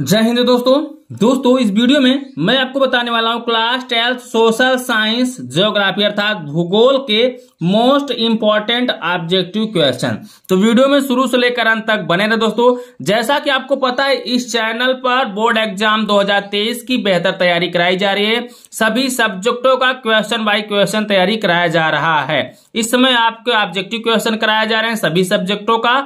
जय हिंद दोस्तों दोस्तों इस वीडियो में मैं आपको बताने वाला हूं class twelfth social science geography अर्थात भूगोल के मोस्ट इंपॉर्टेंट ऑब्जेक्टिव क्वेश्चन तो वीडियो में शुरू से लेकर अंत तक बने रहे दोस्तों जैसा कि आपको पता है इस चैनल पर बोर्ड एग्जाम 2023 की बेहतर तैयारी कराई जा रही है सभी सब्जेक्टों का क्वेश्चन बाई क्वेश्चन तैयारी कराया जा रहा है इस समय आपके ऑब्जेक्टिव क्वेश्चन कराया जा रहे हैं सभी सब्जेक्टों का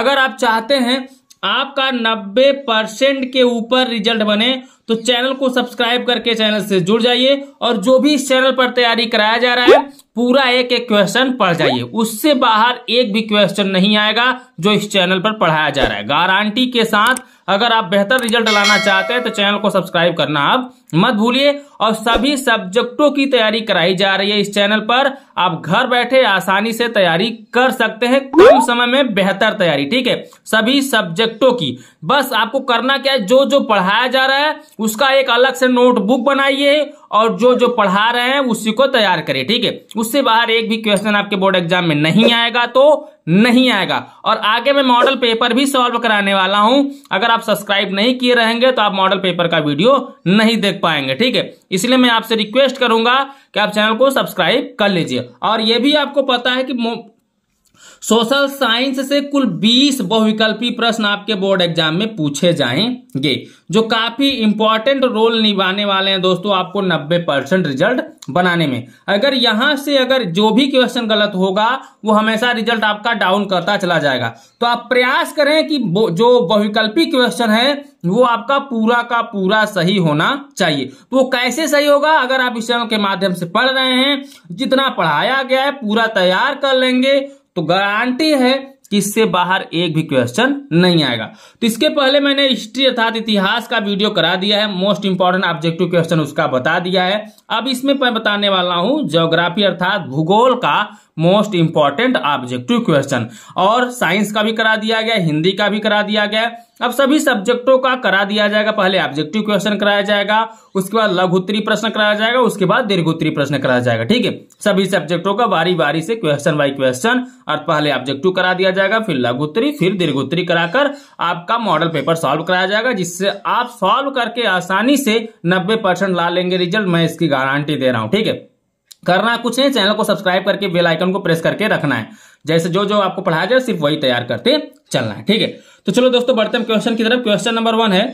अगर आप चाहते हैं आपका 90 परसेंट के ऊपर रिजल्ट बने तो चैनल को सब्सक्राइब करके चैनल से जुड़ जाइए और जो भी इस चैनल पर तैयारी कराया जा रहा है पूरा एक एक क्वेश्चन पढ़ जाइए उससे बाहर एक भी क्वेश्चन नहीं आएगा जो इस चैनल पर पढ़ाया जा रहा है गारंटी के साथ अगर आप बेहतर रिजल्ट लाना चाहते हैं तो चैनल को सब्सक्राइब करना आप मत भूलिए और सभी सब्जेक्टों की तैयारी कराई जा रही है इस चैनल पर आप घर बैठे आसानी से तैयारी कर सकते हैं कम समय में बेहतर तैयारी ठीक है सभी सब्जेक्टों की बस आपको करना क्या है जो जो पढ़ाया जा रहा है उसका एक अलग से नोटबुक बनाइए और जो जो पढ़ा रहे हैं उसी को तैयार करिए ठीक है उससे बाहर एक भी क्वेश्चन आपके बोर्ड एग्जाम में नहीं आएगा तो नहीं आएगा और आगे मैं मॉडल पेपर भी सॉल्व कराने वाला हूं अगर आप सब्सक्राइब नहीं किए रहेंगे तो आप मॉडल पेपर का वीडियो नहीं देख पाएंगे ठीक है इसलिए मैं आपसे रिक्वेस्ट करूंगा कि आप चैनल को सब्सक्राइब कर लीजिए और यह भी आपको पता है कि सोशल साइंस से कुल 20 बहुविकल्पी प्रश्न आपके बोर्ड एग्जाम में पूछे जाएंगे जो काफी इंपॉर्टेंट रोल निभाने वाले हैं दोस्तों आपको 90 परसेंट रिजल्ट बनाने में अगर यहां से अगर जो भी क्वेश्चन गलत होगा वो हमेशा रिजल्ट आपका डाउन करता चला जाएगा तो आप प्रयास करें कि जो बहुविकल्पी क्वेश्चन है वो आपका पूरा का पूरा सही होना चाहिए तो वो कैसे सही होगा अगर आप इस चैनल के माध्यम से पढ़ रहे हैं जितना पढ़ाया गया है पूरा तैयार कर लेंगे तो गारंटी है कि इससे बाहर एक भी क्वेश्चन नहीं आएगा तो इसके पहले मैंने हिस्ट्री अर्थात इतिहास का वीडियो करा दिया है मोस्ट इंपॉर्टेंट ऑब्जेक्टिव क्वेश्चन उसका बता दिया है अब इसमें मैं बताने वाला हूं ज्योग्राफी अर्थात भूगोल का मोस्ट इंपॉर्टेंट ऑब्जेक्टिव क्वेश्चन और साइंस का भी करा दिया गया हिंदी का भी करा दिया गया अब सभी सब्जेक्टों का करा दिया जाएगा पहले ऑब्जेक्टिव क्वेश्चन कराया जाएगा उसके बाद लघुत्तरी प्रश्न कराया जाएगा उसके बाद दीर्घोत्तरी प्रश्न कराया जाएगा ठीक है सभी सब्जेक्टों का बारी बारी से क्वेश्चन बाई क्वेश्चन और पहले ऑब्जेक्टिव करा दिया जाएगा फिर लघुत्तरी फिर दीर्घोत्तरी कराकर आपका मॉडल पेपर सॉल्व कराया जाएगा जिससे आप सॉल्व करके आसानी से नब्बे ला लेंगे रिजल्ट मैं इसकी गारंटी दे रहा हूं ठीक है करना कुछ नहीं चैनल को सब्सक्राइब करके बेल आइकन को प्रेस करके रखना है जैसे जो जो आपको पढ़ाया जाए सिर्फ वही तैयार करते चलना है ठीक है तो चलो दोस्तों बढ़ते हम क्वेश्चन की तरफ क्वेश्चन नंबर वन है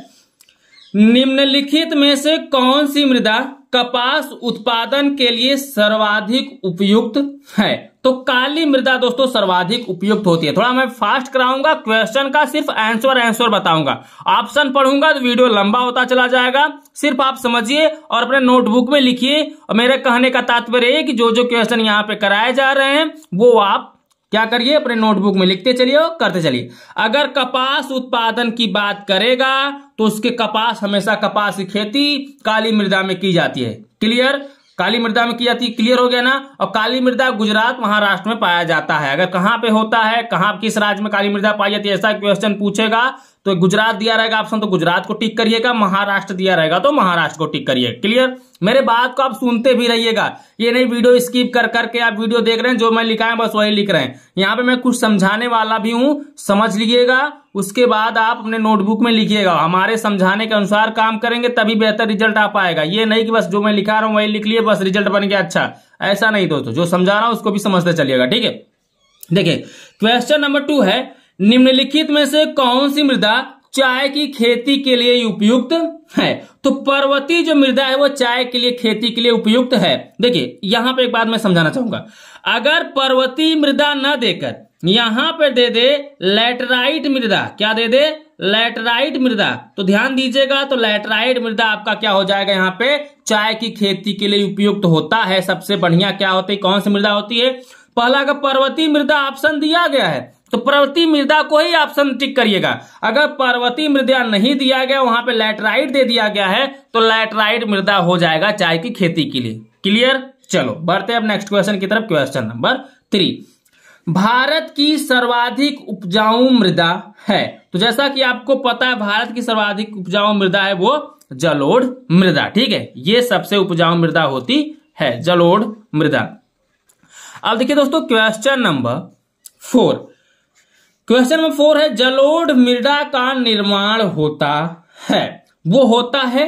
निम्नलिखित में से कौन सी मृदा कपास उत्पादन के लिए सर्वाधिक उपयुक्त है तो काली मृदा दोस्तों सर्वाधिक उपयुक्त होती है थोड़ा मैं फास्ट कराऊंगा क्वेश्चन का सिर्फ आंसर आंसर बताऊंगा ऑप्शन पढ़ूंगा तो वीडियो लंबा होता चला जाएगा सिर्फ आप समझिए और अपने नोटबुक में लिखिए और मेरे कहने का तात्पर्य है कि जो जो क्वेश्चन यहाँ पे कराए जा रहे हैं वो आप क्या करिए अपने नोटबुक में लिखते चलिए और करते चलिए अगर कपास उत्पादन की बात करेगा तो उसके कपास हमेशा कपास की खेती काली मृदा में की जाती है क्लियर काली मृदा में की जाती है क्लियर हो गया ना और काली मृदा गुजरात महाराष्ट्र में पाया जाता है अगर कहां पे होता है कहां किस राज्य में काली मृदा पाई जाती है ऐसा क्वेश्चन पूछेगा तो गुजरात दिया रहेगा ऑप्शन तो गुजरात को टिक करिएगा महाराष्ट्र दिया रहेगा तो महाराष्ट्र को टिक करिए क्लियर मेरे बात को आप सुनते भी रहिएगा ये नहीं वीडियो स्किप कर करके आप वीडियो देख रहे हैं जो मैं लिखा है बस वही लिख रहे हैं यहाँ पे मैं कुछ समझाने वाला भी हूँ समझ लीजिएगा उसके बाद आप अपने नोटबुक में लिखिएगा हमारे समझाने के अनुसार काम करेंगे तभी बेहतर रिजल्ट आ पाएगा ये नहीं कि बस जो मैं लिखा रहा हूँ वही लिख लिए बस रिजल्ट बन गया अच्छा ऐसा नहीं दोस्तों तो जो समझा रहा हूँ उसको भी समझते चलिएगा ठीक है देखिये क्वेश्चन नंबर टू है निम्नलिखित में से कौन सी मृदा चाय की खेती के लिए उपयुक्त है तो पर्वतीय जो मृदा है वो चाय के लिए खेती के लिए उपयुक्त है देखिए यहां पे एक बात मैं समझाना चाहूंगा अगर पर्वतीय मृदा न देकर यहां पे दे दे लेटराइट मृदा क्या दे दे लेटराइट मृदा तो ध्यान दीजिएगा तो लेटराइट मृदा आपका क्या हो जाएगा यहाँ पे चाय की खेती के लिए उपयुक्त होता है सबसे बढ़िया क्या होती है कौन सी मृदा होती है पहला का पर्वतीय मृदा ऑप्शन दिया गया है तो पर्वती मृदा को ही ऑप्शन टिक करिएगा अगर पर्वती मृदा नहीं दिया गया वहां पे लैटराइट दे दिया गया है तो लैटराइट मृदा हो जाएगा चाय की खेती के लिए क्लियर चलो बढ़ते हैं अब नेक्स्ट क्वेश्चन की तरफ क्वेश्चन नंबर थ्री भारत की सर्वाधिक उपजाऊ मृदा है तो जैसा कि आपको पता है भारत की सर्वाधिक उपजाऊ मृदा है वो जलोढ़ मृदा ठीक है ये सबसे उपजाऊ मृदा होती है जलोढ़ मृदा अब देखिए दोस्तों question number four question number four है जलोढ़ मृदा का निर्माण होता है वो होता है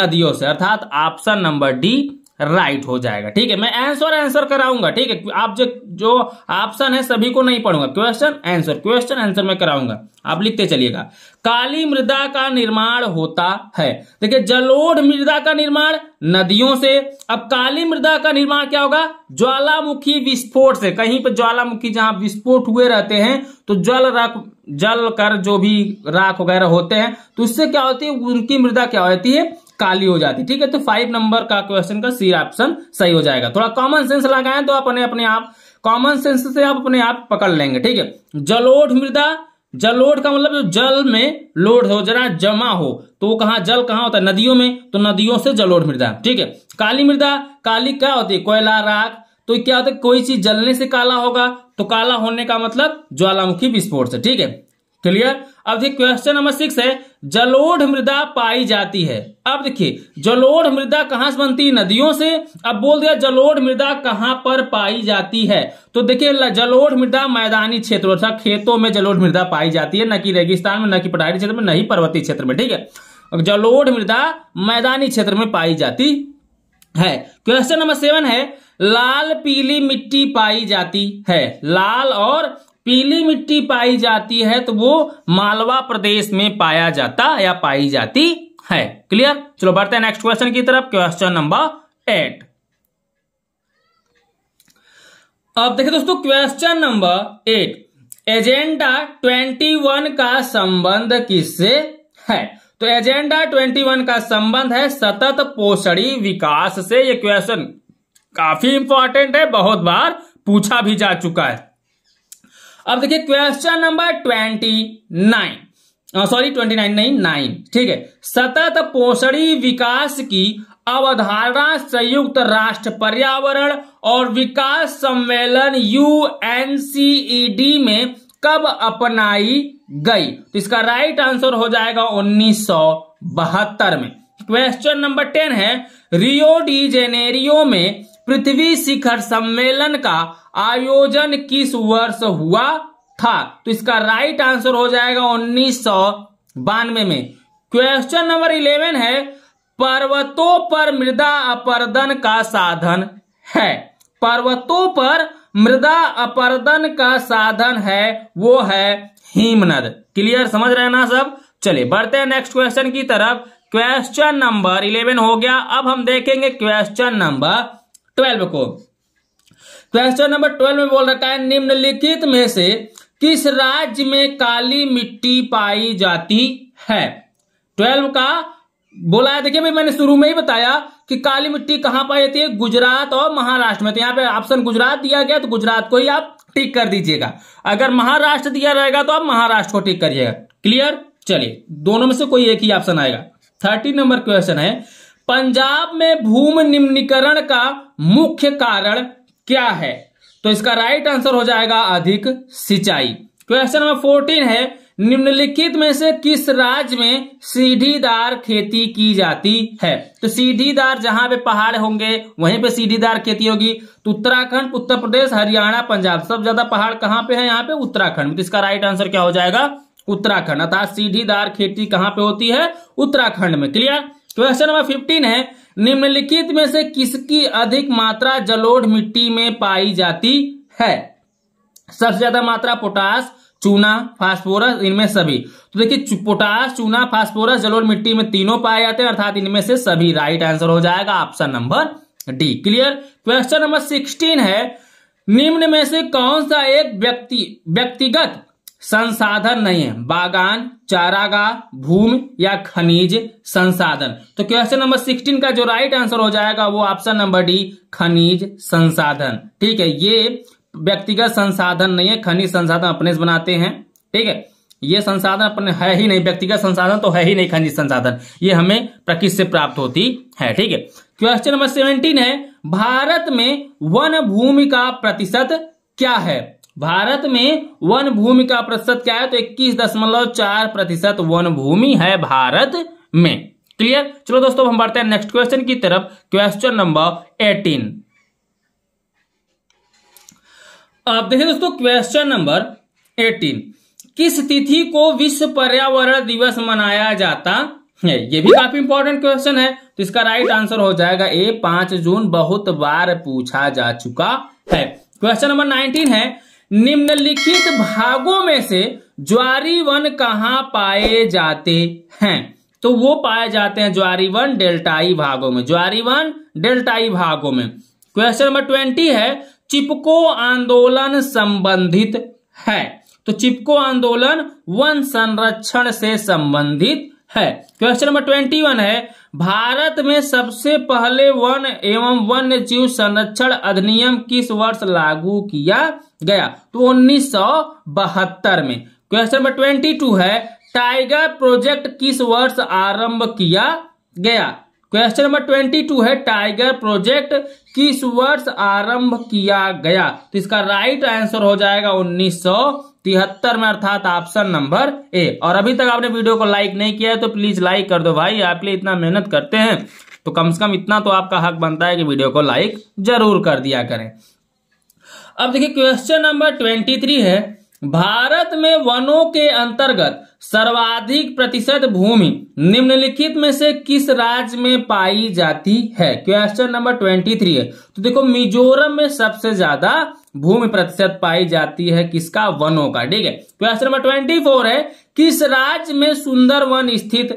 नदियों से अर्थात ऑप्शन नंबर डी राइट हो जाएगा ठीक है मैं आंसर आंसर कराऊंगा ठीक है आप जो जो ऑप्शन है सभी को नहीं पढ़ूंगा क्वेश्चन आंसर क्वेश्चन आंसर में कराऊंगा आप लिखते चलिएगा काली मृदा का निर्माण होता है देखिए जलोढ़ मृदा का निर्माण नदियों से अब काली मृदा का निर्माण क्या होगा ज्वालामुखी विस्फोट से कहीं पर ज्वालामुखी जहां विस्फोट हुए रहते हैं तो जल राख जल कर जो भी राख वगैरह होते हैं तो उससे क्या होती है उनकी मृदा क्या होती है काली हो जाती ठीक है तो फाइव नंबर का क्वेश्चन का सी ऑप्शन सही हो जाएगा थोड़ा कॉमन सेंस लगाए तो अपने अपने आप कॉमन सेंस से आप अपने आप पकड़ लेंगे ठीक है जलोढ़ मृदा जलोढ़ का मतलब जो जल में लोढ़ हो जरा जमा हो तो वो कहा जल कहाँ होता है नदियों में तो नदियों से जलोढ़ मृदा ठीक है काली मृदा काली क्या होती है कोयला राख तो क्या होता है कोई चीज जलने से काला होगा तो काला होने का मतलब ज्वालामुखी विस्फोट से ठीक है क्लियर अब देखिए क्वेश्चन नंबर सिक्स है जलोढ़ मृदा पाई जाती है अब देखिए जलोढ़ मृदा कहां से बनती है नदियों से अब बोल दिया जलोढ़ मृदा कहां पर पाई जाती है तो देखिए जलोढ़ मृदा मैदानी क्षेत्र अर्थात खेतों में जलोढ़ मृदा पाई जाती है न कि रेगिस्तान में न कि पठारी क्षेत्र में न ही पर्वतीय क्षेत्र में ठीक है जलोढ़ मृदा मैदानी क्षेत्र में पाई जाती है क्वेश्चन नंबर सेवन है लाल पीली मिट्टी पाई जाती है लाल और पीली मिट्टी पाई जाती है तो वो मालवा प्रदेश में पाया जाता या पाई जाती है क्लियर चलो बढ़ते हैं नेक्स्ट क्वेश्चन की तरफ क्वेश्चन नंबर एट अब देखिए दोस्तों question number eight agenda twenty one का संबंध किससे है तो एजेंडा 21 का संबंध है सतत पोषणी विकास से यह क्वेश्चन काफी इंपॉर्टेंट है बहुत बार पूछा भी जा चुका है अब देखिए question number twenty nine sorry twenty nine नहीं नाइन ठीक है सतत पोषणी विकास की अवधारणा संयुक्त राष्ट्र पर्यावरण और विकास सम्मेलन यूएनसीईडी e में कब अपनाई गई तो इसका राइट आंसर हो जाएगा बहत्तर में क्वेश्चन नंबर टेन है रियो डी जेनेरियो में पृथ्वी शिखर सम्मेलन का आयोजन किस वर्ष हुआ था तो इसका राइट आंसर हो जाएगा उन्नीस बानवे में क्वेश्चन नंबर इलेवन है पर्वतों पर मृदा अपरदन का साधन है पर्वतों पर मृदा अपरदन का साधन है वो है हिमनद क्लियर समझ रहे ना सब चलिए बढ़ते हैं नेक्स्ट क्वेश्चन की तरफ क्वेश्चन नंबर इलेवन हो गया अब हम देखेंगे क्वेश्चन नंबर ट्वेल्व को क्वेश्चन नंबर ट्वेल्व में बोल रखा है निम्नलिखित में से किस राज्य में काली मिट्टी पाई जाती है ट्वेल्व का बोला है देखिए भाई मैंने शुरू में ही बताया कि काली मिट्टी कहां पाई जाती है गुजरात और महाराष्ट्र में तो यहां पे ऑप्शन गुजरात दिया गया तो गुजरात को ही आप टिक कर दीजिएगा अगर महाराष्ट्र दिया रहेगा तो आप महाराष्ट्र को टिक करिएगा क्लियर चलिए दोनों में से कोई एक ही ऑप्शन आएगा थर्टी नंबर क्वेश्चन है पंजाब में भूमि निम्नीकरण का मुख्य कारण क्या है तो इसका राइट आंसर हो जाएगा अधिक सिंचाई क्वेश्चन नंबर फोर्टीन है निम्नलिखित में से किस राज्य में सीढ़ीदार खेती की जाती है तो सीढ़ीदार जहां पे पहाड़ होंगे वहीं पे सीढ़ीदार खेती होगी तो उत्तराखंड उत्तर प्रदेश हरियाणा पंजाब सब ज्यादा पहाड़ कहां पे है यहाँ पे उत्तराखंड तो इसका राइट आंसर क्या हो जाएगा उत्तराखंड अर्थात सीढ़ीदार खेती कहां पे होती है उत्तराखंड में क्लियर क्वेश्चन नंबर फिफ्टीन है निम्नलिखित में से किसकी अधिक मात्रा जलोढ़ मिट्टी में पाई जाती है सबसे ज्यादा मात्रा पोटास चूना फास्फोरस इनमें सभी तो देखिए पोटास चूना फास्फोरस जलोढ़ मिट्टी में तीनों पाए जाते हैं अर्थात इनमें से सभी राइट आंसर हो जाएगा option number D clear question number sixteen है निम्न में से कौन सा एक व्यक्ति व्यक्तिगत संसाधन नहीं है बागान चारागा भूमि या खनिज संसाधन तो क्वेश्चन नंबर सिक्सटीन का जो राइट आंसर हो जाएगा वो ऑप्शन नंबर डी खनिज संसाधन ठीक है ये व्यक्तिगत संसाधन नहीं है खनिज संसाधन अपने से बनाते हैं ठीक है ये संसाधन अपने है ही नहीं व्यक्तिगत संसाधन तो है ही नहीं खनिज संसाधन ये हमें प्रकृति से प्राप्त होती है ठीक है क्वेश्चन नंबर सेवेंटीन है भारत में वन भूमि का प्रतिशत क्या है भारत में वन भूमि का प्रतिशत क्या है तो इक्कीस दशमलव चार प्रतिशत वन भूमि है भारत में क्लियर चलो दोस्तों हम बढ़ते हैं नेक्स्ट क्वेश्चन की तरफ क्वेश्चन नंबर एटीन अब देखिए दोस्तों क्वेश्चन नंबर एटीन किस तिथि को विश्व पर्यावरण दिवस मनाया जाता है ये भी काफी इंपॉर्टेंट क्वेश्चन है तो इसका राइट आंसर हो जाएगा ए पांच जून बहुत बार पूछा जा चुका है क्वेश्चन नंबर नाइनटीन है निम्नलिखित भागों में से ज्वारी वन कहा पाए जाते हैं तो वो पाए जाते हैं ज्वारी वन डेल्टाई भागों में ज्वारी वन डेल्टाई भागों में क्वेश्चन नंबर ट्वेंटी है चिपको आंदोलन संबंधित है तो चिपको आंदोलन वन संरक्षण से संबंधित है क्वेश्चन नंबर ट्वेंटी वन है भारत में सबसे पहले वन एवं वन्य जीव संरक्षण अधिनियम किस वर्ष लागू किया गया तो उन्नीस में क्वेश्चन नंबर ट्वेंटी टू है टाइगर प्रोजेक्ट किस वर्ष आरंभ किया गया क्वेश्चन नंबर ट्वेंटी टू है टाइगर प्रोजेक्ट किस वर्ष आरंभ किया गया तो इसका राइट आंसर हो जाएगा उन्नीस तिहत्तर में अर्थात ऑप्शन नंबर ए और अभी तक आपने वीडियो को लाइक नहीं किया है तो प्लीज लाइक कर दो भाई आप लिए इतना मेहनत करते हैं तो कम से कम इतना तो आपका हक बनता है कि वीडियो को लाइक जरूर कर दिया करें अब देखिए क्वेश्चन नंबर ट्वेंटी थ्री है भारत में वनों के अंतर्गत सर्वाधिक प्रतिशत भूमि निम्नलिखित में से किस राज्य में पाई जाती है क्वेश्चन नंबर ट्वेंटी थ्री है तो देखो मिजोरम में सबसे ज्यादा भूमि प्रतिशत पाई जाती है किसका वनों का ठीक है क्वेश्चन नंबर ट्वेंटी फोर है किस राज्य में सुंदर वन स्थित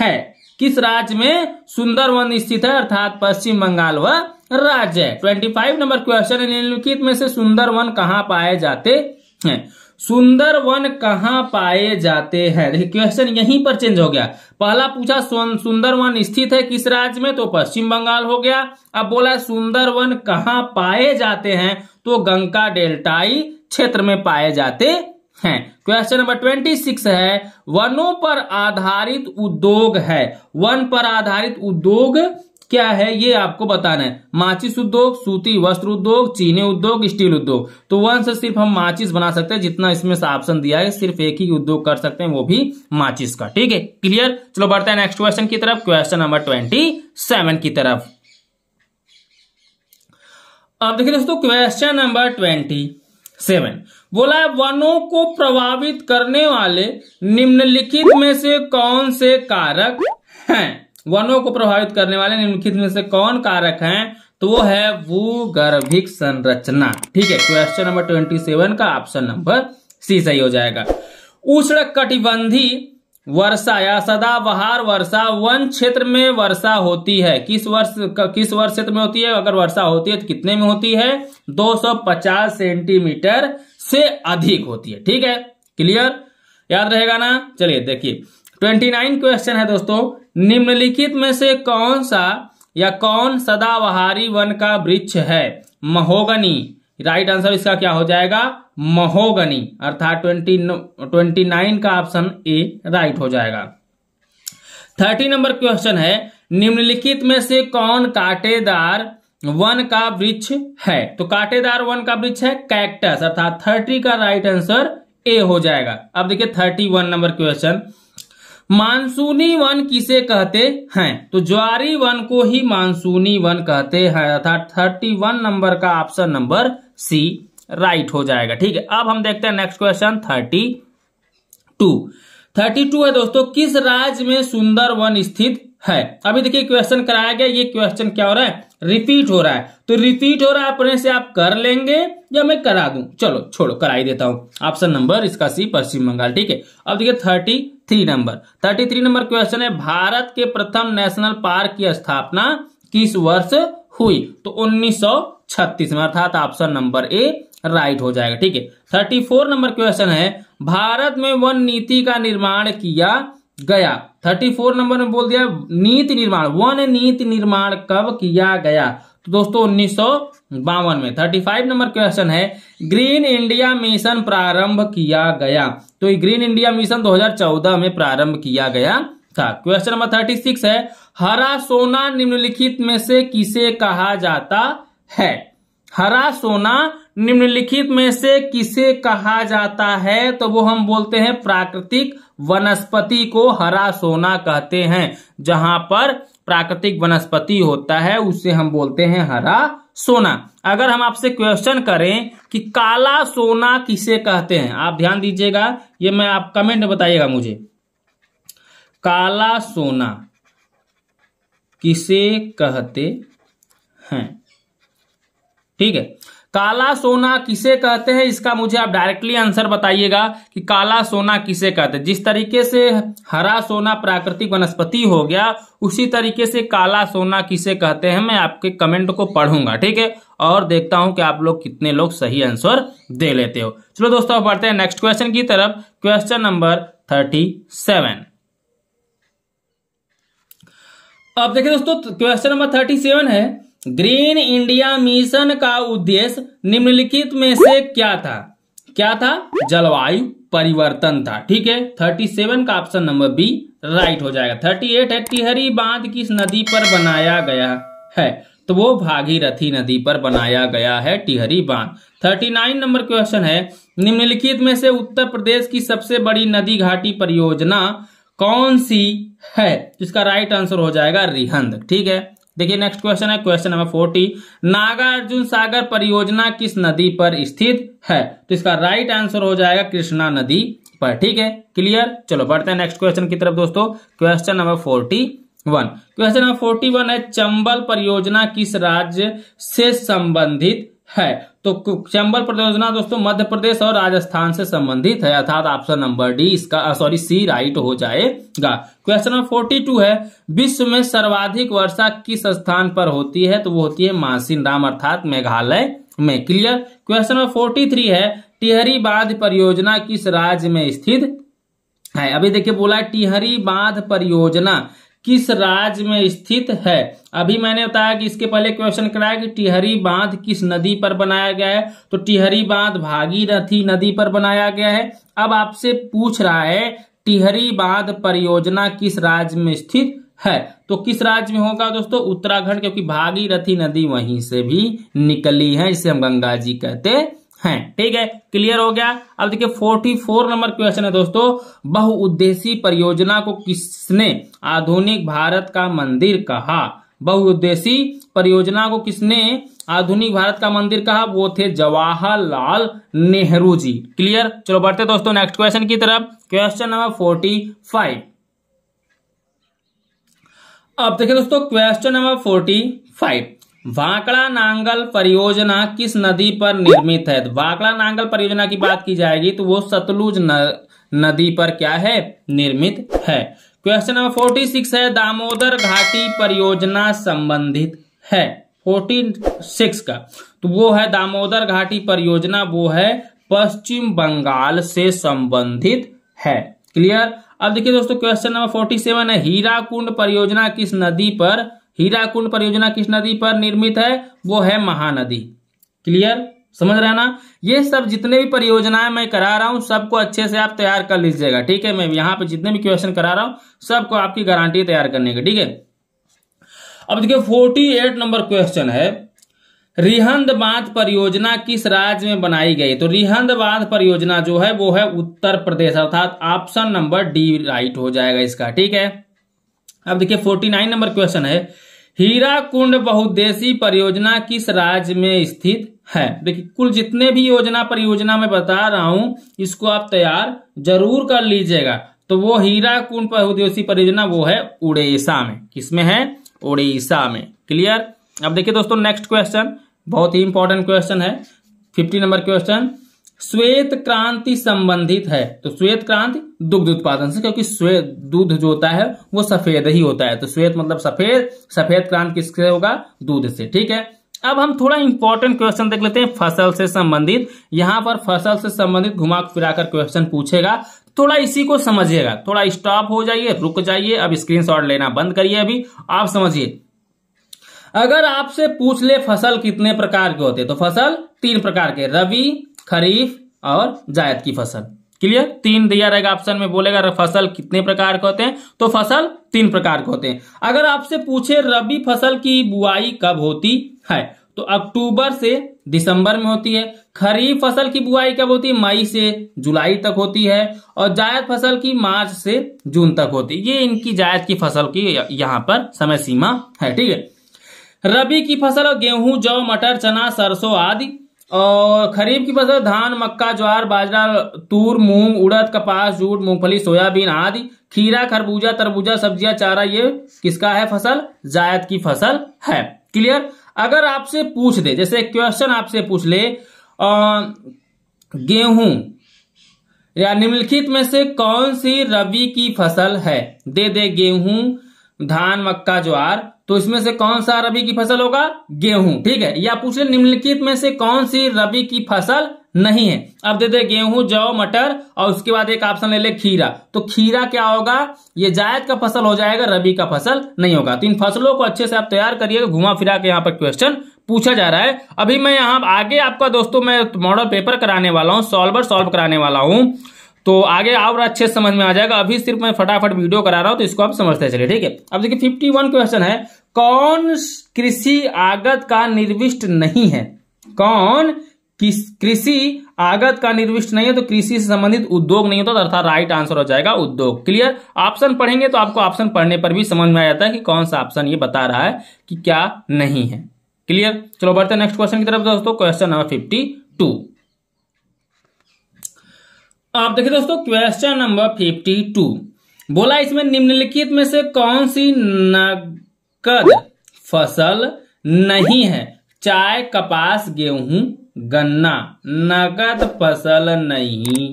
है किस राज्य में सुंदरवन स्थित है अर्थात पश्चिम बंगाल व राज्य है ट्वेंटी फाइव नंबर क्वेश्चन है निम्नलिखित में से सुंदरवन कहाँ पाए जाते हैं सुंदर वन कहाँ पाए जाते हैं देखिए क्वेश्चन यहीं पर चेंज हो गया पहला पूछा सुंदर वन स्थित है किस राज्य में तो पश्चिम बंगाल हो गया अब बोला सुंदर वन कहाँ पाए जाते हैं तो गंगा डेल्टाई क्षेत्र में पाए जाते हैं क्वेश्चन नंबर ट्वेंटी सिक्स है वनों पर आधारित उद्योग है वन पर आधारित उद्योग क्या है ये आपको बताना है माचिस उद्योग सूती वस्त्र उद्योग चीनी उद्योग स्टील उद्योग तो वन से सिर्फ हम माचिस बना सकते हैं जितना इसमें से ऑप्शन दिया है सिर्फ एक ही उद्योग कर सकते हैं वो भी माचिस का ठीक है क्लियर चलो बढ़ते हैं नेक्स्ट क्वेश्चन की तरफ क्वेश्चन नंबर ट्वेंटी सेवन की तरफ अब देखिए दोस्तों क्वेश्चन नंबर ट्वेंटी सेवन बोला है वनों को प्रभावित करने वाले निम्नलिखित में से कौन से कारक हैं वनों को प्रभावित करने वाले निम्नलिखित में से कौन कारक हैं तो वो है भूगर्भिक संरचना ठीक है क्वेश्चन नंबर ट्वेंटी सेवन का ऑप्शन नंबर सी सही हो जाएगा उष्ण कटिबंधी वर्षा या सदाबहार वर्षा वन क्षेत्र में वर्षा होती है किस वर्ष किस वर्ष क्षेत्र में होती है अगर वर्षा होती है तो कितने में होती है 250 सेंटीमीटर से अधिक होती है ठीक है क्लियर याद रहेगा ना चलिए देखिए 29 क्वेश्चन है दोस्तों निम्नलिखित में से कौन सा या कौन सदाबहारी वन का वृक्ष है महोगनी राइट आंसर इसका क्या हो जाएगा महोगनी अर्थात ट्वेंटी ट्वेंटी नाइन का ऑप्शन ए राइट हो जाएगा थर्टी नंबर क्वेश्चन है निम्नलिखित में से कौन काटेदार वन का वृक्ष है तो काटेदार वन का वृक्ष है कैक्टस अर्थात थर्टी का राइट आंसर ए हो जाएगा अब देखिए थर्टी वन नंबर क्वेश्चन मानसूनी वन किसे कहते हैं तो ज्वारी वन को ही मानसूनी वन कहते हैं अर्थात थर्टी वन नंबर का ऑप्शन नंबर सी राइट हो जाएगा ठीक है अब हम देखते हैं next question thirty two thirty two है दोस्तों किस राज्य में सुंदर वन स्थित है अभी देखिए क्वेश्चन कराया गया ये क्वेश्चन क्या हो रहा है रिपीट हो रहा है तो रिपीट हो रहा है अपने से आप कर लेंगे या मैं करा दू चलो छोड़ो करा ही देता हूं ऑप्शन नंबर इसका सी पश्चिम बंगाल ठीक है अब देखिए thirty three number thirty three number question है भारत के प्रथम नेशनल पार्क की स्थापना किस वर्ष हुई तो उन्नीस छत्तीस में अर्थात ऑप्शन नंबर ए राइट हो जाएगा ठीक है थर्टी फोर नंबर क्वेश्चन है भारत में वन नीति का निर्माण किया गया थर्टी फोर नंबर में बोल दिया नीति निर्माण वन नीति निर्माण कब किया गया तो दोस्तों उन्नीस बावन में थर्टी फाइव नंबर क्वेश्चन है ग्रीन इंडिया मिशन प्रारंभ किया गया तो ये ग्रीन इंडिया मिशन 2014 में प्रारंभ किया गया था क्वेश्चन नंबर थर्टी सिक्स है हरा सोना निम्नलिखित में से किसे कहा जाता है हरा सोना निम्नलिखित में से किसे कहा जाता है तो वो हम बोलते हैं प्राकृतिक वनस्पति को हरा सोना कहते हैं जहां पर प्राकृतिक वनस्पति होता है उसे हम बोलते हैं हरा सोना अगर हम आपसे क्वेश्चन करें कि काला सोना किसे कहते हैं आप ध्यान दीजिएगा ये मैं आप कमेंट बताइएगा मुझे काला सोना किसे कहते हैं ठीक है काला सोना किसे कहते हैं इसका मुझे आप डायरेक्टली आंसर बताइएगा कि काला सोना किसे कहते हैं जिस तरीके से हरा सोना प्राकृतिक वनस्पति हो गया उसी तरीके से काला सोना किसे कहते हैं मैं आपके कमेंट को पढ़ूंगा ठीक है और देखता हूं कि आप लोग कितने लोग सही आंसर दे लेते हो चलो दोस्तों अब बढ़ते हैं नेक्स्ट क्वेश्चन की तरफ क्वेश्चन नंबर थर्टी सेवन अब देखिए दोस्तों क्वेश्चन नंबर थर्टी सेवन है ग्रीन इंडिया मिशन का उद्देश्य निम्नलिखित में से क्या था क्या था जलवायु परिवर्तन था ठीक है थर्टी सेवन का ऑप्शन नंबर बी राइट हो जाएगा थर्टी एट है टिहरी बांध किस नदी पर बनाया गया है तो वो भागीरथी नदी पर बनाया गया है टिहरी बांध थर्टी नाइन नंबर क्वेश्चन है निम्नलिखित में से उत्तर प्रदेश की सबसे बड़ी नदी घाटी परियोजना कौन सी है इसका राइट आंसर हो जाएगा रिहंद ठीक है देखिए नेक्स्ट क्वेश्चन है question number forty Nagarjuna Sagar परियोजना किस नदी पर स्थित है तो इसका राइट आंसर हो जाएगा कृष्णा नदी पर ठीक है क्लियर चलो बढ़ते हैं नेक्स्ट क्वेश्चन की तरफ दोस्तों question number forty one question number forty one है चंबल परियोजना किस राज्य से संबंधित है तो चंबल परियोजना दोस्तों मध्य प्रदेश और राजस्थान से संबंधित है अर्थात ऑप्शन नंबर डी इसका सॉरी सी राइट हो जाएगा क्वेश्चन नंबर फोर्टी टू है विश्व में सर्वाधिक वर्षा किस स्थान पर होती है तो वो होती है मानसिन राम अर्थात मेघालय में clear question number forty three है टिहरी बांध परियोजना किस राज्य में स्थित है अभी देखिए बोला है टिहरी बांध परियोजना किस राज्य में स्थित है अभी मैंने बताया कि इसके पहले क्वेश्चन कराया कि टिहरी बांध किस नदी पर बनाया गया है तो टिहरी बांध भागीरथी नदी पर बनाया गया है अब आपसे पूछ रहा है टिहरी बांध परियोजना किस राज्य में स्थित है तो किस राज्य में होगा दोस्तों उत्तराखंड क्योंकि भागीरथी नदी वहीं से भी निकली है इसे हम गंगा जी कहते हैं ठीक है क्लियर हो गया अब देखिए 44 नंबर क्वेश्चन है दोस्तों बहुउद्देशी परियोजना को किसने आधुनिक भारत का मंदिर कहा बहुउद्देशी परियोजना को किसने आधुनिक भारत का मंदिर कहा वो थे जवाहरलाल नेहरू जी क्लियर चलो बढ़ते दोस्तों नेक्स्ट क्वेश्चन की तरफ क्वेश्चन नंबर फोर्टी फाइव अब देखिए दोस्तों question number forty five Bhakra Nangal परियोजना किस नदी पर निर्मित है तो वाकड़ा नांगल परियोजना की बात की जाएगी तो वो सतलुज न, नदी पर क्या है निर्मित है क्वेश्चन नंबर फोर्टी सिक्स है दामोदर घाटी परियोजना संबंधित है फोर्टी सिक्स का तो वो है दामोदर घाटी परियोजना वो है पश्चिम बंगाल से संबंधित है क्लियर अब देखिए दोस्तों क्वेश्चन नंबर फोर्टी सेवन है हीरा कुंड परियोजना किस नदी पर हीराकुंड परियोजना किस नदी पर निर्मित है वो है महानदी क्लियर समझ रहे ना ये सब जितने भी परियोजनाएं मैं करा रहा हूं सबको अच्छे से आप तैयार कर लीजिएगा ठीक है मैं यहाँ पे जितने भी क्वेश्चन करा रहा हूं सबको आपकी गारंटी तैयार करने की ठीक है अब देखिए फोर्टी एट नंबर क्वेश्चन है रिहंद बांध परियोजना किस राज्य में बनाई गई तो रिहंद बांध परियोजना जो है वो है उत्तर प्रदेश अर्थात ऑप्शन नंबर डी राइट हो जाएगा इसका ठीक है अब देखिए फोर्टी नाइन नंबर क्वेश्चन है हीरा कुंड बहुद्देशी परियोजना किस राज्य में स्थित है देखिए कुल जितने भी योजना परियोजना मैं बता रहा हूं इसको आप तैयार जरूर कर लीजिएगा तो वो हीरा कुंड बहुद्देशी परियोजना वो है उड़ीसा में किसमें है उड़ीसा में क्लियर अब देखिए दोस्तों नेक्स्ट क्वेश्चन बहुत ही इंपॉर्टेंट क्वेश्चन है फिफ्टी नंबर क्वेश्चन श्वेत क्रांति संबंधित है तो श्वेत क्रांति दुग्ध उत्पादन से क्योंकि श्वेत दूध जो होता है वो सफेद ही होता है तो श्वेत मतलब सफेद सफेद क्रांति किससे होगा दूध से ठीक है अब हम थोड़ा इंपॉर्टेंट क्वेश्चन देख लेते हैं फसल से संबंधित यहां पर फसल से संबंधित घुमा फिराकर क्वेश्चन पूछेगा थोड़ा इसी को समझिएगा थोड़ा स्टॉप हो जाइए रुक जाइए अब स्क्रीनशॉट लेना बंद करिए अभी आप समझिए अगर आपसे पूछ ले फसल कितने प्रकार के होते तो फसल तीन प्रकार के रवि खरीफ और जायद की फसल क्लियर तीन दिया रहेगा ऑप्शन में बोलेगा फसल कितने प्रकार के होते हैं तो फसल तीन प्रकार के होते हैं अगर आपसे पूछे रबी फसल की बुआई कब होती है तो अक्टूबर से दिसंबर में होती है खरीफ फसल की बुआई कब होती है मई से जुलाई तक होती है और जायद फसल की मार्च से जून तक होती है ये इनकी जायद की फसल की यहाँ पर समय सीमा है ठीक है रबी की फसल और गेहूं जौ मटर चना सरसों आदि और खरीफ की फसल धान मक्का ज्वार बाजरा तूर मूंग उड़द कपास जूट मूंगफली सोयाबीन आदि खीरा खरबूजा तरबूजा सब्जियां चारा ये किसका है फसल जायद की फसल है क्लियर अगर आपसे पूछ दे जैसे क्वेश्चन आपसे पूछ ले गेहूं या निम्नलिखित में से कौन सी रबी की फसल है दे दे गेहूं धान मक्का ज्वार तो इसमें से कौन सा रबी की फसल होगा गेहूं ठीक है या पूछ ले निम्नलिखित में से कौन सी रबी की फसल नहीं है अब दे दे गेहूं जौ मटर और उसके बाद एक ऑप्शन ले ले खीरा तो खीरा क्या होगा ये जायद का फसल हो जाएगा रबी का फसल नहीं होगा तो इन फसलों को अच्छे से आप तैयार करिएगा घुमा फिरा के यहाँ पर क्वेश्चन पूछा जा रहा है अभी मैं यहाँ आगे आपका दोस्तों मैं मॉडल पेपर कराने वाला हूँ सोल्वर सॉल्व कराने वाला हूँ तो आगे और अच्छे समझ में आ जाएगा अभी सिर्फ मैं फटाफट वीडियो करा रहा हूं तो इसको आप समझते चलिए ठीक है अब देखिए फिफ्टी वन क्वेश्चन है कौन कृषि आगत का निर्विष्ट नहीं है कौन कृषि आगत का निर्विष्ट नहीं है तो कृषि से संबंधित उद्योग नहीं होता तो अर्थात राइट आंसर हो जाएगा उद्योग क्लियर ऑप्शन पढ़ेंगे तो आपको ऑप्शन पढ़ने पर भी समझ में आ जाता है कि कौन सा ऑप्शन ये बता रहा है कि क्या नहीं है क्लियर चलो बढ़ते नेक्स्ट क्वेश्चन की तरफ दोस्तों क्वेश्चन नंबर फिफ्टी टू आप देखिए दोस्तों क्वेश्चन नंबर फिफ्टी टू बोला इसमें निम्नलिखित में से कौन सी नकद फसल नहीं है चाय कपास गेहूं गन्ना नकद फसल नहीं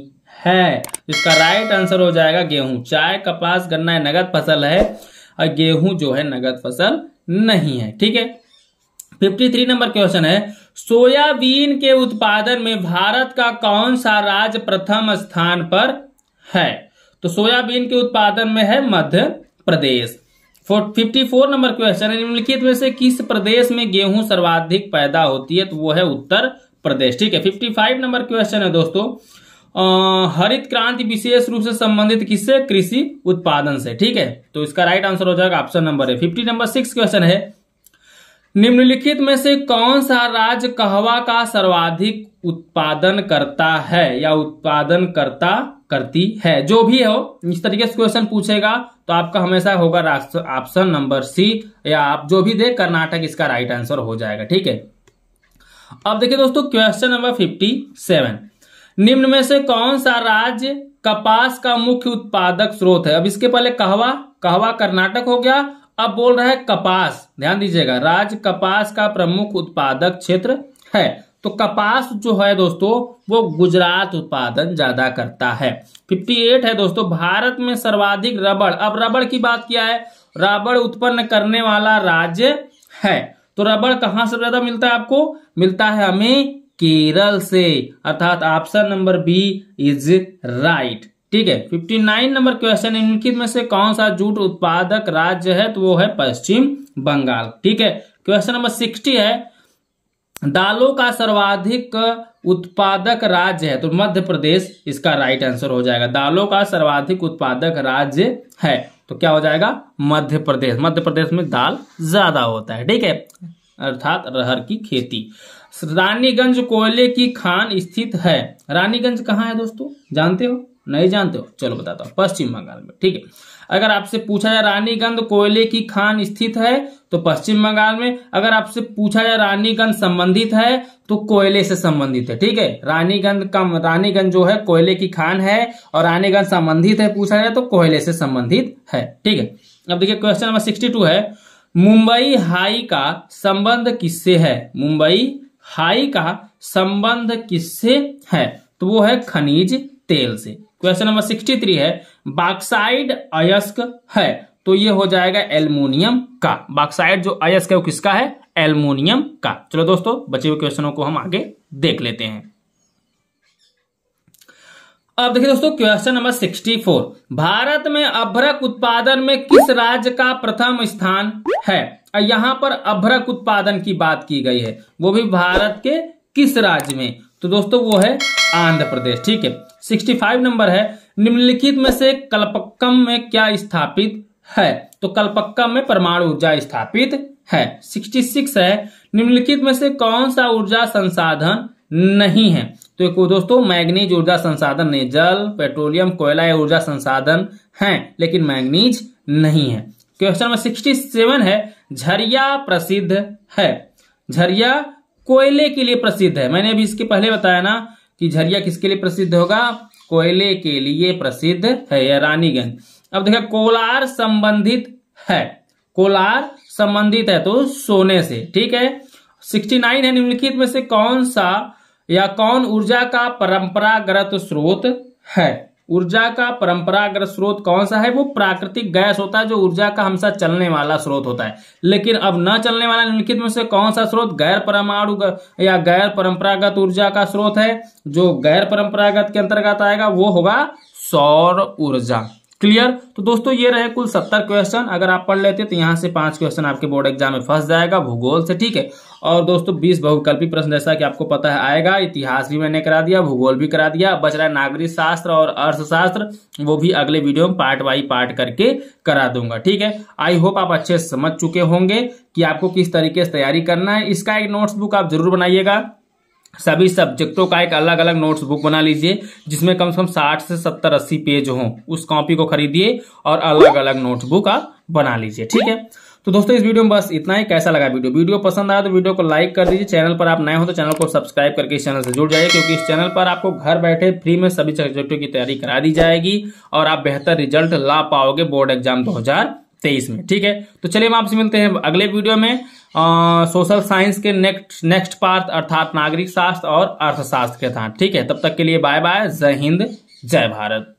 है इसका राइट आंसर हो जाएगा गेहूं चाय कपास गन्ना है नगद फसल है और गेहूं जो है नगद फसल नहीं है ठीक है फिफ्टी थ्री नंबर क्वेश्चन है सोयाबीन के उत्पादन में भारत का कौन सा राज्य प्रथम स्थान पर है तो सोयाबीन के उत्पादन में है Madhya Pradesh fifty four number question निम्नलिखित में से किस प्रदेश में गेहूं सर्वाधिक पैदा होती है तो वो है उत्तर प्रदेश ठीक है फिफ्टी फाइव नंबर क्वेश्चन है दोस्तों हरित क्रांति विशेष रूप से संबंधित किससे कृषि उत्पादन से ठीक है तो इसका राइट आंसर हो जाएगा ऑप्शन नंबर है फिफ्टी नंबर सिक्स क्वेश्चन है निम्नलिखित में से कौन सा राज्य कहवा का सर्वाधिक उत्पादन करता है या उत्पादन करता करती है जो भी हो इस तरीके से क्वेश्चन पूछेगा तो आपका हमेशा होगा ऑप्शन नंबर सी या आप जो भी दे कर्नाटक इसका राइट आंसर हो जाएगा ठीक है अब देखिए दोस्तों क्वेश्चन नंबर फिफ्टी सेवन निम्न में से कौन सा राज्य कपास का मुख्य उत्पादक स्रोत है अब इसके पहले कहवा कहवा कर्नाटक हो गया अब बोल रहा है कपास ध्यान दीजिएगा राज्य कपास का प्रमुख उत्पादक क्षेत्र है तो कपास जो है दोस्तों वो गुजरात उत्पादन ज्यादा करता है 58 है दोस्तों भारत में सर्वाधिक रबड़ अब रबड़ की बात किया है रबड़ उत्पन्न करने वाला राज्य है तो रबड़ कहाँ से ज्यादा मिलता है आपको मिलता है हमें केरल से अर्थात option number B is right ठीक है 59 नंबर क्वेश्चन निम्नलिखित में से कौन सा जूट उत्पादक राज्य है तो वो है पश्चिम बंगाल ठीक है क्वेश्चन नंबर 60 है दालों का सर्वाधिक उत्पादक राज्य है तो मध्य प्रदेश इसका राइट आंसर हो जाएगा दालों का सर्वाधिक उत्पादक राज्य है तो क्या हो जाएगा मध्य प्रदेश मध्य प्रदेश में दाल ज्यादा होता है ठीक है अर्थात रहर की खेती रानीगंज कोयले की खान स्थित है रानीगंज कहाँ है दोस्तों जानते हो नहीं जानते हो चलो बताता हूँ पश्चिम बंगाल में ठीक है अगर आपसे पूछा जाए रानीगंज कोयले की खान स्थित है तो पश्चिम बंगाल में अगर आपसे पूछा जाए रानीगंज संबंधित है तो कोयले से संबंधित है ठीक है रानीगंज का रानीगंज जो है कोयले की खान है और रानीगंज संबंधित है पूछा जाए तो कोयले से संबंधित है ठीक है अब देखिए क्वेश्चन नंबर सिक्सटी है मुंबई हाई का संबंध किससे है मुंबई हाई का संबंध किससे है तो वो है खनिज तेल से क्वेश्चन नंबर सिक्सटी थ्री है बाक्साइड अयस्क है तो ये हो जाएगा एल्यूमिनियम का बाक्साइड जो अयस्क है वो किसका है एल्यूमिनियम का चलो दोस्तों बचे हुए क्वेश्चनों को हम आगे देख लेते हैं अब देखिए दोस्तों question number sixty four Bharat में अभ्रक उत्पादन में किस राज्य का प्रथम स्थान है यहां पर अभ्रक उत्पादन की बात की गई है वो भी भारत के किस राज्य में तो दोस्तों वो है आंध्र प्रदेश ठीक है 65 नंबर है निम्नलिखित में से कलपक्कम में क्या स्थापित है तो कलपक्कम में परमाणु ऊर्जा स्थापित है 66 है निम्नलिखित में से कौन सा ऊर्जा संसाधन नहीं है तो एक दोस्तों मैग्नीज ऊर्जा संसाधन नहीं जल पेट्रोलियम कोयला या ऊर्जा संसाधन है लेकिन मैग्नीज नहीं है क्वेश्चन नंबर सेवन है झरिया प्रसिद्ध है झरिया कोयले के लिए प्रसिद्ध है मैंने अभी इसके पहले बताया ना कि झरिया किसके लिए प्रसिद्ध होगा कोयले के लिए प्रसिद्ध है या रानीगंज अब देखिए कोलार संबंधित है कोलार संबंधित है तो सोने से ठीक है 69 है निम्नलिखित में से कौन सा या कौन ऊर्जा का परंपरागत स्रोत है ऊर्जा का परंपरागत स्रोत कौन सा है वो प्राकृतिक गैस होता है जो ऊर्जा का हमसा चलने वाला स्रोत होता है लेकिन अब न चलने वाला निम्नलिखित में से कौन सा स्रोत गैर परमाणु या गैर परंपरागत ऊर्जा का स्रोत है जो गैर परंपरागत के अंतर्गत आएगा वो होगा सौर ऊर्जा क्लियर तो दोस्तों ये रहे कुल सत्तर क्वेश्चन अगर आप पढ़ लेते तो यहाँ से पांच क्वेश्चन आपके बोर्ड एग्जाम में फंस जाएगा भूगोल से ठीक है और दोस्तों बीस बहुकल्पिक प्रश्न जैसा कि आपको पता है आएगा इतिहास भी मैंने करा दिया भूगोल भी करा दिया बच रहा है नागरिक शास्त्र और अर्थशास्त्र वो भी अगले वीडियो में पार्ट बाई पार्ट करके करा दूंगा ठीक है आई होप आप अच्छे समझ चुके होंगे कि आपको किस तरीके से तैयारी करना है इसका एक नोट्स बुक आप जरूर बनाइएगा सभी सब्जेक्टों का एक अलग अलग नोट्स बुक बना लीजिए जिसमें कम से कम साठ से सत्तर अस्सी पेज हो उस कॉपी को खरीदिए और अलग अलग नोटबुक आप बना लीजिए ठीक है तो दोस्तों इस वीडियो में बस इतना ही कैसा लगा वीडियो वीडियो पसंद आया तो वीडियो को लाइक कर दीजिए चैनल पर आप नए हो तो चैनल को सब्सक्राइब करके इस चैनल से जुड़ जाइए क्योंकि इस चैनल पर आपको घर बैठे फ्री में सभी सब्जेक्टों की तैयारी करा दी जाएगी और आप बेहतर रिजल्ट ला पाओगे बोर्ड एग्जाम दो में ठीक है तो चलिए हम आपसे मिलते हैं अगले वीडियो में सोशल साइंस के नेक्स्ट नेक्स्ट पार्ट अर्थात नागरिक शास्त्र और अर्थशास्त्र के था ठीक है तब तक के लिए बाय बाय जय हिंद जय भारत